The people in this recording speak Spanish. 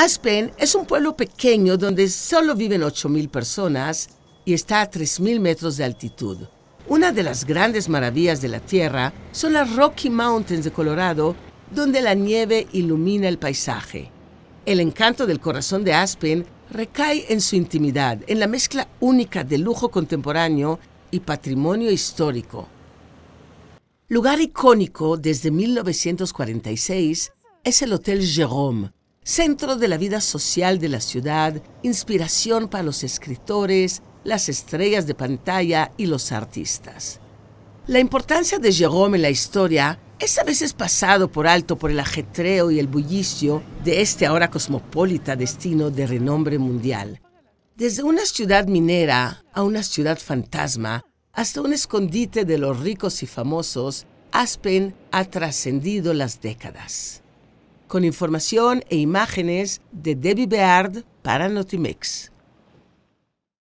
Aspen es un pueblo pequeño donde solo viven 8.000 personas y está a 3.000 metros de altitud. Una de las grandes maravillas de la Tierra son las Rocky Mountains de Colorado, donde la nieve ilumina el paisaje. El encanto del corazón de Aspen recae en su intimidad, en la mezcla única de lujo contemporáneo y patrimonio histórico. Lugar icónico desde 1946 es el Hotel Jerome, centro de la vida social de la ciudad, inspiración para los escritores, las estrellas de pantalla y los artistas. La importancia de Jerome en la historia es a veces pasado por alto por el ajetreo y el bullicio de este ahora cosmopolita destino de renombre mundial. Desde una ciudad minera a una ciudad fantasma, hasta un escondite de los ricos y famosos, Aspen ha trascendido las décadas con información e imágenes de Debbie Beard para Notimex.